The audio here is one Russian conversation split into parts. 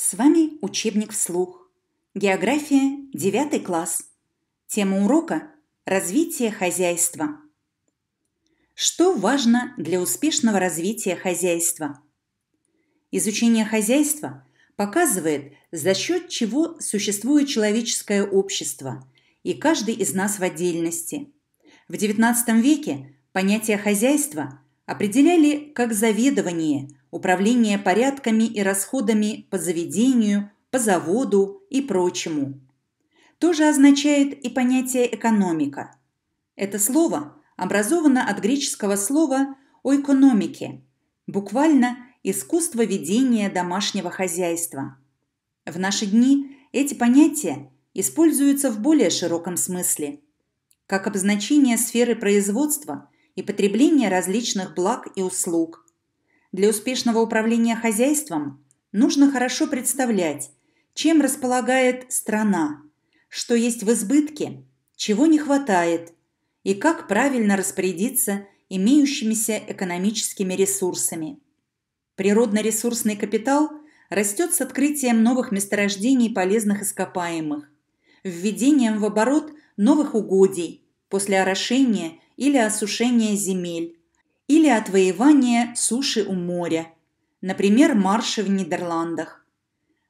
С вами учебник вслух. География, 9 класс. Тема урока – развитие хозяйства. Что важно для успешного развития хозяйства? Изучение хозяйства показывает, за счет чего существует человеческое общество и каждый из нас в отдельности. В XIX веке понятие хозяйства определяли как заведование – управление порядками и расходами по заведению, по заводу и прочему. То же означает и понятие «экономика». Это слово образовано от греческого слова «о экономике», буквально «искусство ведения домашнего хозяйства». В наши дни эти понятия используются в более широком смысле, как обозначение сферы производства и потребления различных благ и услуг – для успешного управления хозяйством нужно хорошо представлять, чем располагает страна, что есть в избытке, чего не хватает и как правильно распорядиться имеющимися экономическими ресурсами. Природно-ресурсный капитал растет с открытием новых месторождений полезных ископаемых, введением в оборот новых угодий после орошения или осушения земель, или отвоевание суши у моря, например, марши в Нидерландах.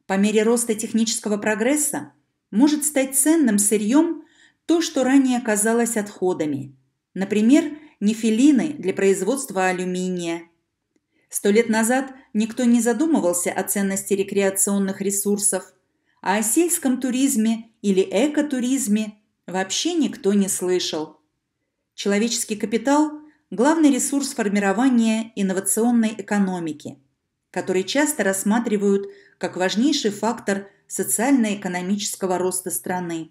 По мере роста технического прогресса может стать ценным сырьем то, что ранее казалось отходами, например, нефилины для производства алюминия. Сто лет назад никто не задумывался о ценности рекреационных ресурсов, а о сельском туризме или экотуризме вообще никто не слышал. Человеческий капитал – главный ресурс формирования инновационной экономики, который часто рассматривают как важнейший фактор социально-экономического роста страны.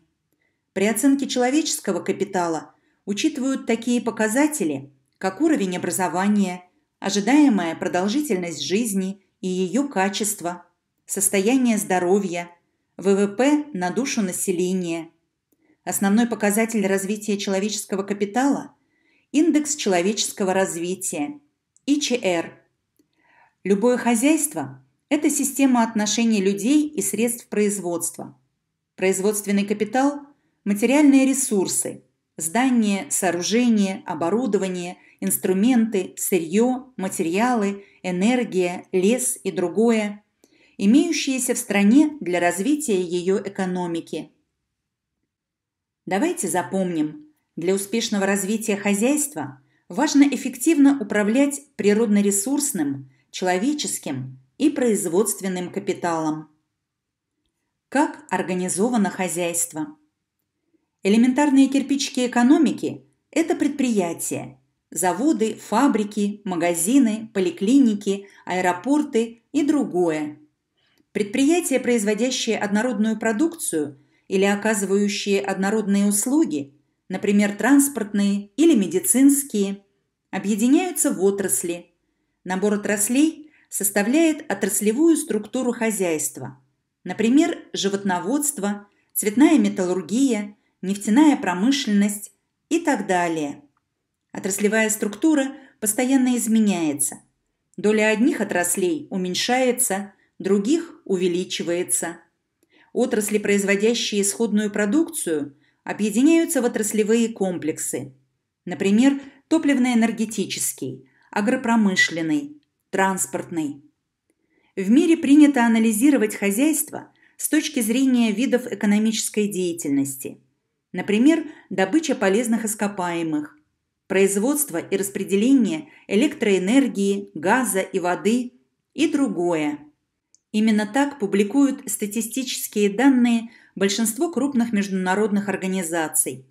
При оценке человеческого капитала учитывают такие показатели, как уровень образования, ожидаемая продолжительность жизни и ее качество, состояние здоровья, ВВП на душу населения. Основной показатель развития человеческого капитала – Индекс человеческого развития, ИЧР. Любое хозяйство – это система отношений людей и средств производства. Производственный капитал – материальные ресурсы, здания, сооружения, оборудование, инструменты, сырье, материалы, энергия, лес и другое, имеющиеся в стране для развития ее экономики. Давайте запомним – для успешного развития хозяйства важно эффективно управлять природно-ресурсным, человеческим и производственным капиталом. Как организовано хозяйство? Элементарные кирпичики экономики – это предприятия, заводы, фабрики, магазины, поликлиники, аэропорты и другое. Предприятия, производящие однородную продукцию или оказывающие однородные услуги – например, транспортные или медицинские, объединяются в отрасли. Набор отраслей составляет отраслевую структуру хозяйства, например, животноводство, цветная металлургия, нефтяная промышленность и так далее. Отраслевая структура постоянно изменяется. Доля одних отраслей уменьшается, других увеличивается. Отрасли, производящие исходную продукцию – объединяются в отраслевые комплексы. Например, топливно-энергетический, агропромышленный, транспортный. В мире принято анализировать хозяйство с точки зрения видов экономической деятельности. Например, добыча полезных ископаемых, производство и распределение электроэнергии, газа и воды и другое. Именно так публикуют статистические данные большинство крупных международных организаций.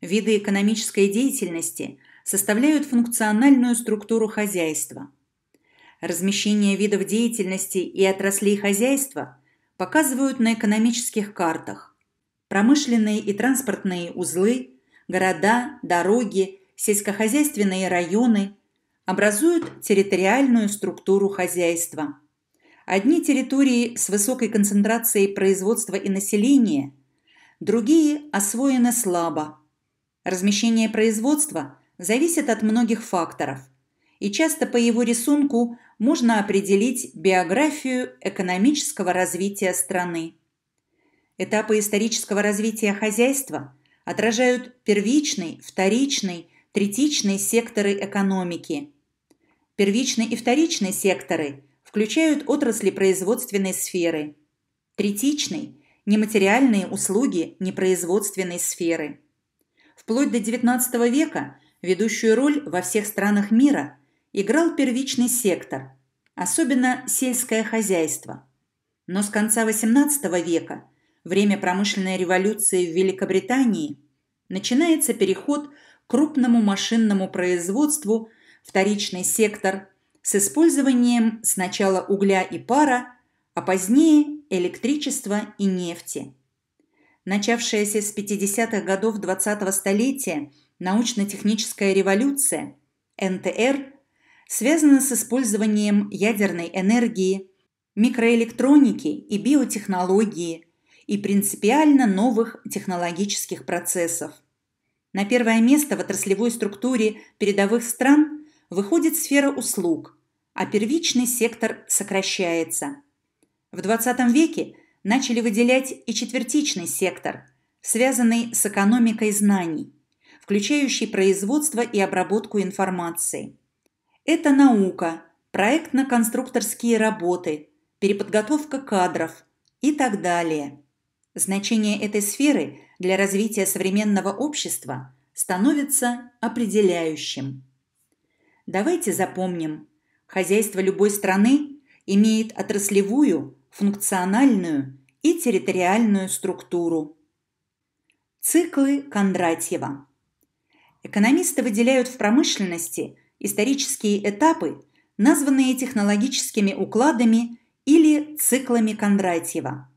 Виды экономической деятельности составляют функциональную структуру хозяйства. Размещение видов деятельности и отраслей хозяйства показывают на экономических картах. Промышленные и транспортные узлы, города, дороги, сельскохозяйственные районы образуют территориальную структуру хозяйства – Одни территории с высокой концентрацией производства и населения, другие освоены слабо. Размещение производства зависит от многих факторов, и часто по его рисунку можно определить биографию экономического развития страны. Этапы исторического развития хозяйства отражают первичный, вторичный, третичный секторы экономики. Первичный и вторичный секторы – включают отрасли производственной сферы. Третичный – нематериальные услуги непроизводственной сферы. Вплоть до XIX века ведущую роль во всех странах мира играл первичный сектор, особенно сельское хозяйство. Но с конца XVIII века, время промышленной революции в Великобритании, начинается переход к крупному машинному производству, вторичный сектор – с использованием сначала угля и пара, а позднее электричества и нефти. Начавшаяся с 50-х годов 20-го столетия научно-техническая революция НТР связана с использованием ядерной энергии, микроэлектроники и биотехнологии и принципиально новых технологических процессов. На первое место в отраслевой структуре передовых стран – выходит сфера услуг, а первичный сектор сокращается. В 20 веке начали выделять и четвертичный сектор, связанный с экономикой знаний, включающий производство и обработку информации. Это наука, проектно-конструкторские работы, переподготовка кадров и так далее. Значение этой сферы для развития современного общества становится определяющим. Давайте запомним, хозяйство любой страны имеет отраслевую, функциональную и территориальную структуру. Циклы Кондратьева. Экономисты выделяют в промышленности исторические этапы, названные технологическими укладами или циклами Кондратьева.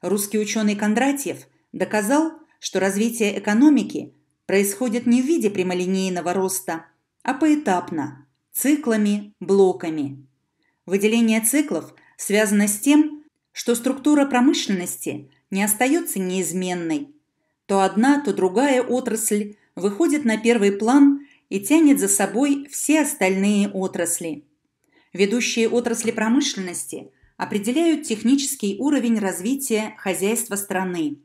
Русский ученый Кондратьев доказал, что развитие экономики происходит не в виде прямолинейного роста – а поэтапно, циклами, блоками. Выделение циклов связано с тем, что структура промышленности не остается неизменной. То одна, то другая отрасль выходит на первый план и тянет за собой все остальные отрасли. Ведущие отрасли промышленности определяют технический уровень развития хозяйства страны,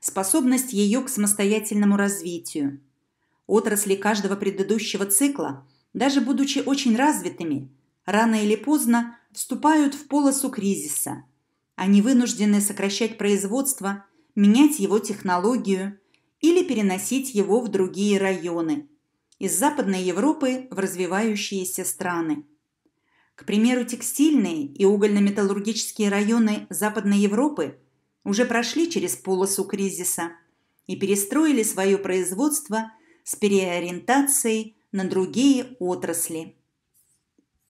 способность ее к самостоятельному развитию – Отрасли каждого предыдущего цикла, даже будучи очень развитыми, рано или поздно вступают в полосу кризиса. Они вынуждены сокращать производство, менять его технологию или переносить его в другие районы из Западной Европы в развивающиеся страны. К примеру, текстильные и угольно-металлургические районы Западной Европы уже прошли через полосу кризиса и перестроили свое производство с переориентацией на другие отрасли.